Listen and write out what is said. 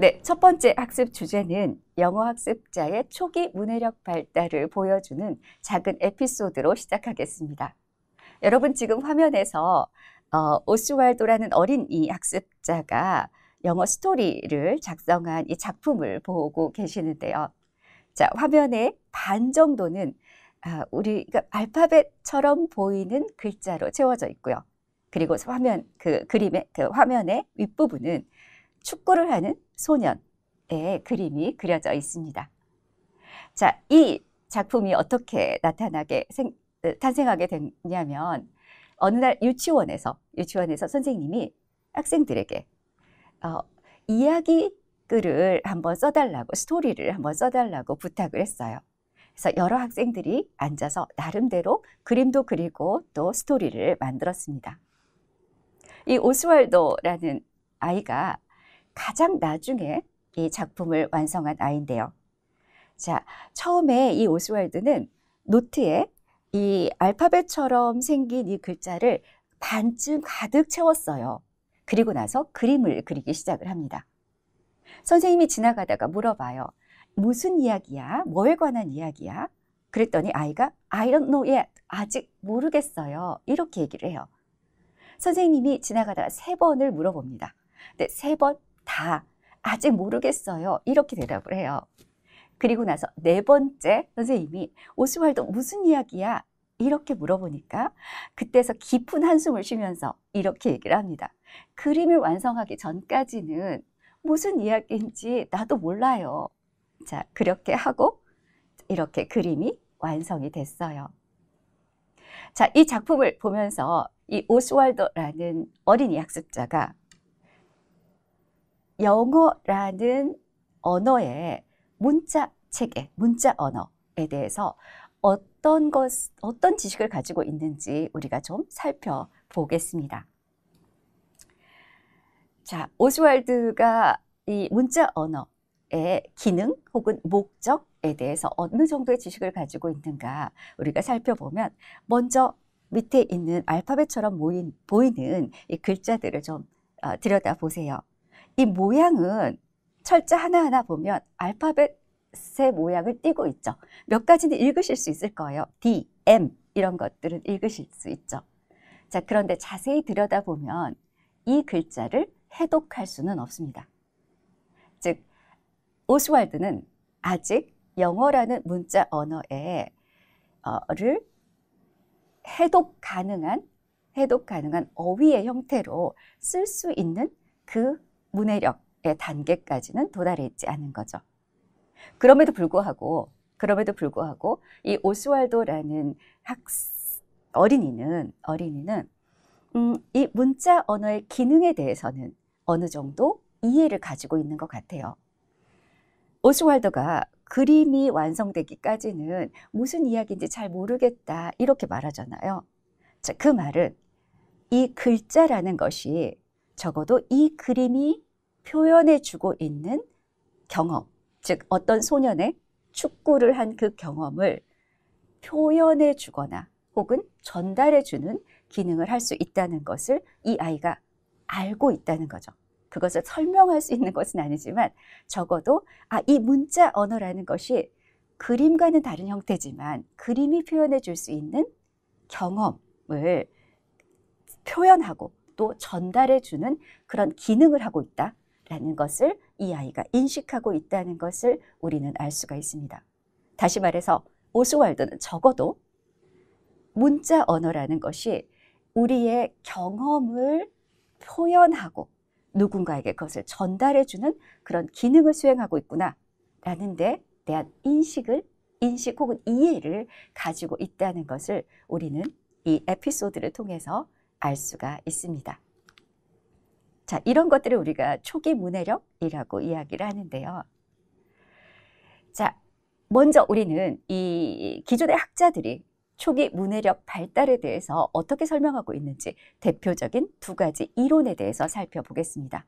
네, 첫 번째 학습 주제는 영어 학습자의 초기 문해력 발달을 보여주는 작은 에피소드로 시작하겠습니다. 여러분 지금 화면에서 어, 오스왈도라는 어린 이 학습자가 영어 스토리를 작성한 이 작품을 보고 계시는데요. 자, 화면의 반 정도는 아, 우리 가 알파벳처럼 보이는 글자로 채워져 있고요. 그리고 화면 그 그림의 그 화면의 윗부분은 축구를 하는 소년의 그림이 그려져 있습니다. 자, 이 작품이 어떻게 나타나게 생, 탄생하게 됐냐면 어느 날 유치원에서 유치원에서 선생님이 학생들에게 어, 이야기 글을 한번 써달라고 스토리를 한번 써달라고 부탁을 했어요. 그래서 여러 학생들이 앉아서 나름대로 그림도 그리고 또 스토리를 만들었습니다. 이 오스왈도라는 아이가 가장 나중에 이 작품을 완성한 아이인데요. 자, 처음에 이 오스왈드는 노트에 이 알파벳처럼 생긴 이 글자를 반쯤 가득 채웠어요. 그리고 나서 그림을 그리기 시작을 합니다. 선생님이 지나가다가 물어봐요. 무슨 이야기야? 뭐에 관한 이야기야? 그랬더니 아이가 I don't know yet. 아직 모르겠어요. 이렇게 얘기를 해요. 선생님이 지나가다가 세 번을 물어봅니다. 근세번 다 아직 모르겠어요. 이렇게 대답을 해요. 그리고 나서 네 번째 선생님이 오스왈도 무슨 이야기야? 이렇게 물어보니까 그때서 깊은 한숨을 쉬면서 이렇게 얘기를 합니다. 그림을 완성하기 전까지는 무슨 이야기인지 나도 몰라요. 자, 그렇게 하고 이렇게 그림이 완성이 됐어요. 자, 이 작품을 보면서 이 오스왈도라는 어린이 학습자가 영어라는 언어의 문자 체계, 문자 언어에 대해서 어떤 것, 어떤 지식을 가지고 있는지 우리가 좀 살펴보겠습니다. 자, 오스월드가이 문자 언어의 기능 혹은 목적에 대해서 어느 정도의 지식을 가지고 있는가 우리가 살펴보면 먼저 밑에 있는 알파벳처럼 보이는 이 글자들을 좀 어, 들여다보세요. 이 모양은 철자 하나하나 보면 알파벳의 모양을 띄고 있죠. 몇 가지는 읽으실 수 있을 거예요. D, M 이런 것들은 읽으실 수 있죠. 자, 그런데 자세히 들여다보면 이 글자를 해독할 수는 없습니다. 즉, 오스왈드는 아직 영어라는 문자 언어에 어를 해독 가능한 해독 가능한 어휘의 형태로 쓸 수 있는 그 문해력의 단계까지는 도달했지 않은 거죠. 그럼에도 불구하고 그럼에도 불구하고 이 오스왈도라는 학 어린이는 어린이는 음, 이 문자 언어의 기능에 대해서는 어느 정도 이해를 가지고 있는 것 같아요. 오스왈도가 그림이 완성되기까지는 무슨 이야기인지 잘 모르겠다 이렇게 말하잖아요. 자, 그 말은 이 글자라는 것이 적어도 이 그림이 표현해 주고 있는 경험, 즉 어떤 소년의 축구를 한 그 경험을 표현해 주거나 혹은 전달해 주는 기능을 할 수 있다는 것을 이 아이가 알고 있다는 거죠. 그것을 설명할 수 있는 것은 아니지만 적어도 아, 이 문자 언어라는 것이 그림과는 다른 형태지만 그림이 표현해 줄 수 있는 경험을 표현하고 또 전달해 주는 그런 기능을 하고 있다라는 것을 이 아이가 인식하고 있다는 것을 우리는 알 수가 있습니다. 다시 말해서 오스왈드는 적어도 문자 언어라는 것이 우리의 경험을 표현하고 누군가에게 그것을 전달해 주는 그런 기능을 수행하고 있구나 라는 데 대한 인식을 인식 혹은 이해를 가지고 있다는 것을 우리는 이 에피소드를 통해서 알 수가 있습니다. 자, 이런 것들을 우리가 초기 문해력이라고 이야기를 하는데요. 자, 먼저 우리는 이 기존의 학자들이 초기 문해력 발달에 대해서 어떻게 설명하고 있는지 대표적인 두 가지 이론에 대해서 살펴보겠습니다.